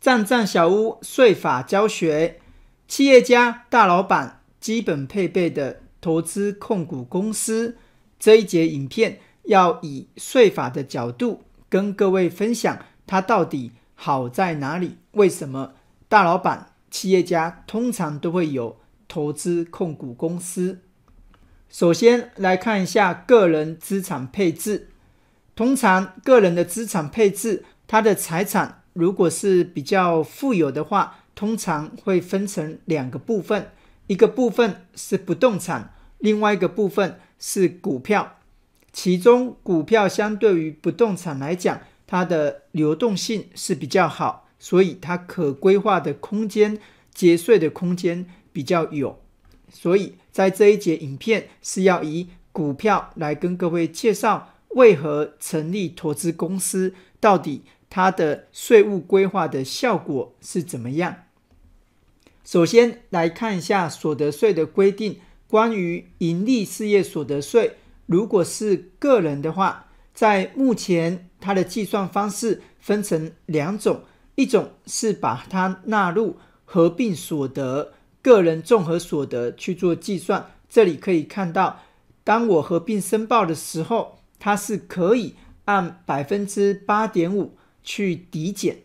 站站小屋税法教学，企业家大老板基本配备的投资控股公司这一节影片，要以税法的角度跟各位分享它到底好在哪里？为什么大老板、企业家通常都会有投资控股公司？首先来看一下个人资产配置，通常个人的资产配置，他的财产。如果是比较富有的话，通常会分成两个部分，一个部分是不动产，另外一个部分是股票。其中股票相对于不动产来讲，它的流动性是比较好，所以它可规划的空间、节税的空间比较有。所以在这一节影片是要以股票来跟各位介绍，为何成立投资公司到底。它的税务规划的效果是怎么样？首先来看一下所得税的规定。关于盈利事业所得税，如果是个人的话，在目前它的计算方式分成两种，一种是把它纳入合并所得、个人综合所得去做计算。这里可以看到，当我合并申报的时候，它是可以按百分之八点五。去抵减，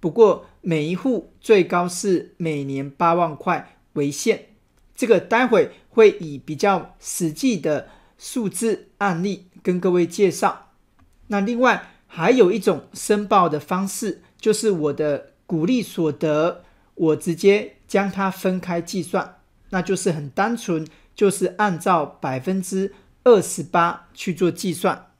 不过每一户最高是每年八万块为限。这个待会会以比较实际的数字案例跟各位介绍。那另外还有一种申报的方式，就是我的股利所得，我直接将它分开计算，那就是很单纯，就是按照百分之二十八去做计算。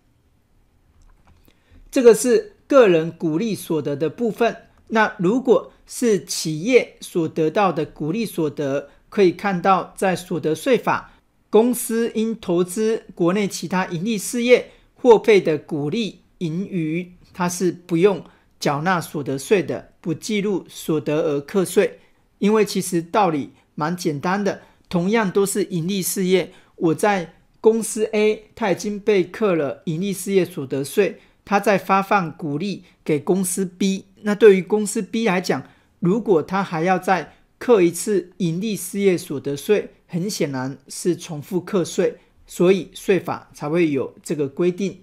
这个是。个人鼓励所得的部分，那如果是企业所得到的鼓励所得，可以看到在所得税法，公司因投资国内其他盈利事业获配的鼓励盈余，它是不用缴纳所得税的，不计入所得而课税。因为其实道理蛮简单的，同样都是盈利事业，我在公司 A，它已经被课了盈利事业所得税。他在发放股利给公司 B，那对于公司 B 来讲，如果他还要再课一次盈利事业所得税，很显然是重复课税，所以税法才会有这个规定。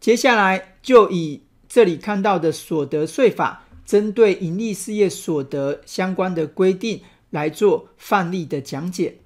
接下来就以这里看到的所得税法针对盈利事业所得相关的规定来做范例的讲解。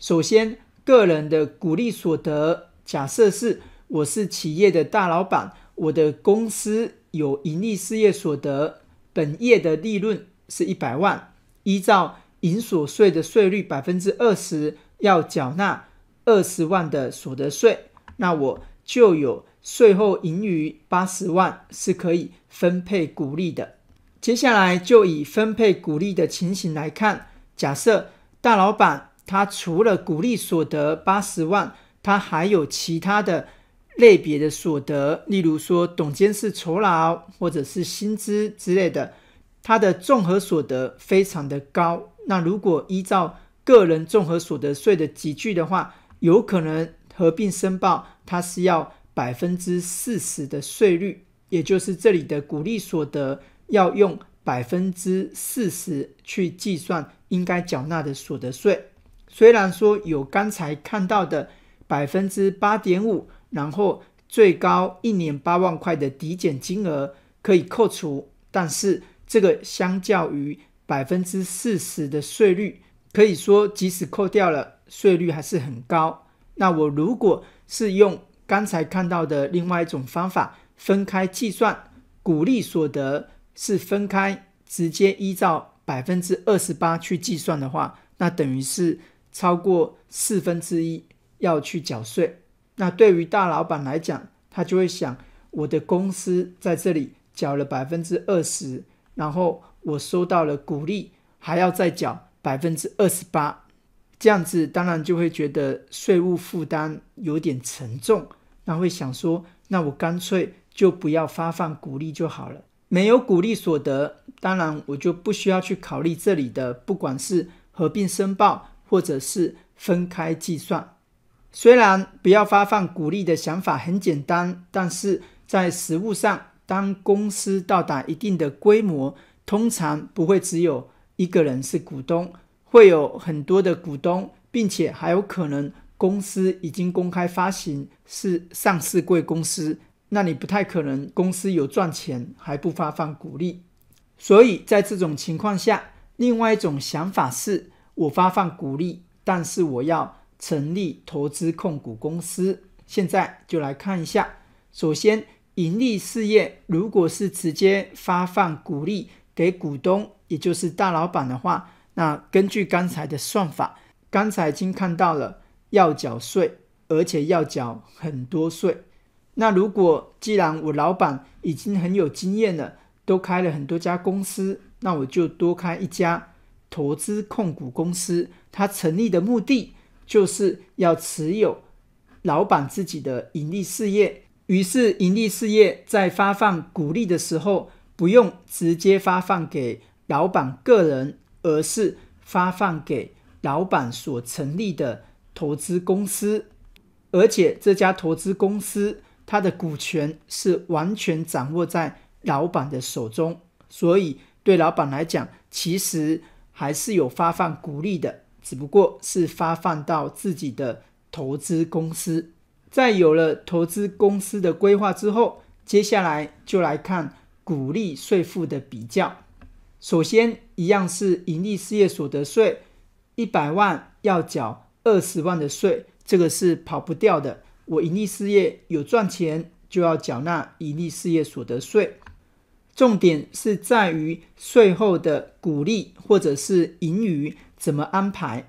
首先，个人的鼓励所得，假设是我是企业的大老板。我的公司有盈利事业所得，本业的利润是一百万，依照营所税的税率百分之二十，要缴纳二十万的所得税，那我就有税后盈余八十万，是可以分配股利的。接下来就以分配股利的情形来看，假设大老板他除了股利所得八十万，他还有其他的。类别的所得，例如说董监事酬劳或者是薪资之类的，它的综合所得非常的高。那如果依照个人综合所得税的集聚的话，有可能合并申报，它是要百分之四十的税率，也就是这里的股利所得要用百分之四十去计算应该缴纳的所得税。虽然说有刚才看到的百分之八点五。然后最高一年八万块的抵减金额可以扣除，但是这个相较于百分之四十的税率，可以说即使扣掉了，税率还是很高。那我如果是用刚才看到的另外一种方法，分开计算股利所得是分开直接依照百分之二十八去计算的话，那等于是超过四分之一要去缴税。那对于大老板来讲，他就会想，我的公司在这里缴了百分之二十，然后我收到了鼓励，还要再缴百分之二十八，这样子当然就会觉得税务负担有点沉重，那会想说，那我干脆就不要发放鼓励就好了，没有鼓励所得，当然我就不需要去考虑这里的不管是合并申报或者是分开计算。虽然不要发放股利的想法很简单，但是在实物上，当公司到达一定的规模，通常不会只有一个人是股东，会有很多的股东，并且还有可能公司已经公开发行，是上市贵公司，那你不太可能公司有赚钱还不发放股利。所以在这种情况下，另外一种想法是，我发放股利，但是我要。成立投资控股公司，现在就来看一下。首先，盈利事业如果是直接发放股利给股东，也就是大老板的话，那根据刚才的算法，刚才已经看到了要缴税，而且要缴很多税。那如果既然我老板已经很有经验了，都开了很多家公司，那我就多开一家投资控股公司。它成立的目的。就是要持有老板自己的盈利事业，于是盈利事业在发放股利的时候，不用直接发放给老板个人，而是发放给老板所成立的投资公司，而且这家投资公司它的股权是完全掌握在老板的手中，所以对老板来讲，其实还是有发放股利的。只不过是发放到自己的投资公司，在有了投资公司的规划之后，接下来就来看股利税负的比较。首先，一样是盈利事业所得税，一百万要缴二十万的税，这个是跑不掉的。我盈利事业有赚钱，就要缴纳盈利事业所得税。重点是在于税后的鼓励或者是盈余怎么安排。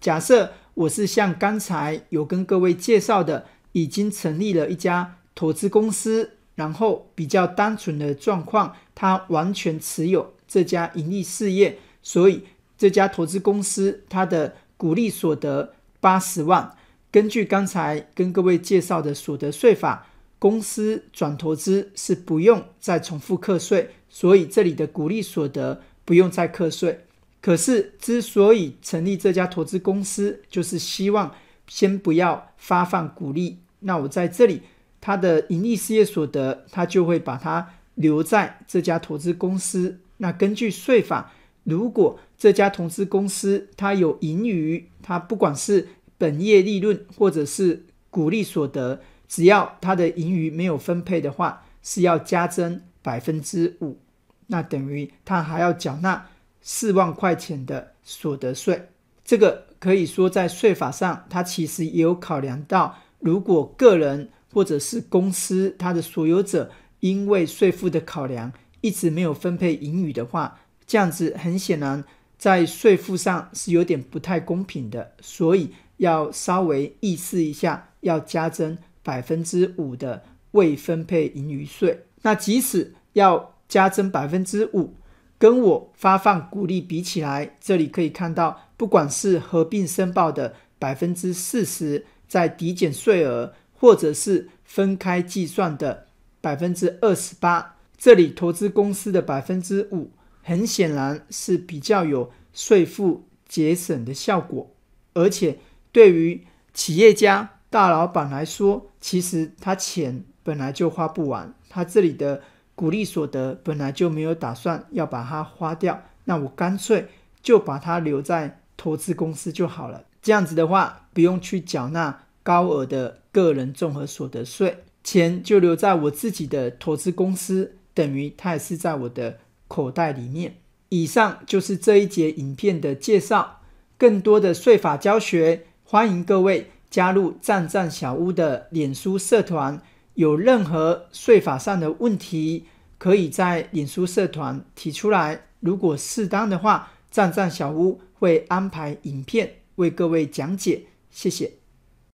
假设我是像刚才有跟各位介绍的，已经成立了一家投资公司，然后比较单纯的状况，它完全持有这家盈利事业，所以这家投资公司它的鼓励所得八十万，根据刚才跟各位介绍的所得税法。公司转投资是不用再重复课税，所以这里的股利所得不用再课税。可是，之所以成立这家投资公司，就是希望先不要发放股利。那我在这里，它的盈利事业所得，它就会把它留在这家投资公司。那根据税法，如果这家投资公司它有盈余，它不管是本业利润或者是股利所得，只要他的盈余没有分配的话，是要加征百分之五，那等于他还要缴纳四万块钱的所得税。这个可以说在税法上，它其实也有考量到，如果个人或者是公司它的所有者因为税负的考量，一直没有分配盈余的话，这样子很显然在税负上是有点不太公平的，所以要稍微意识一下，要加征。百分之五的未分配盈余税，那即使要加增百分之五，跟我发放鼓励比起来，这里可以看到，不管是合并申报的百分之四十在抵减税额，或者是分开计算的百分之二十八，这里投资公司的百分之五，很显然是比较有税负节省的效果，而且对于企业家。大老板来说，其实他钱本来就花不完，他这里的股利所得本来就没有打算要把它花掉，那我干脆就把它留在投资公司就好了。这样子的话，不用去缴纳高额的个人综合所得税，钱就留在我自己的投资公司，等于它也是在我的口袋里面。以上就是这一节影片的介绍，更多的税法教学，欢迎各位。加入“赞赞小屋”的脸书社团，有任何税法上的问题，可以在脸书社团提出来。如果适当的话，“赞赞小屋”会安排影片为各位讲解。谢谢。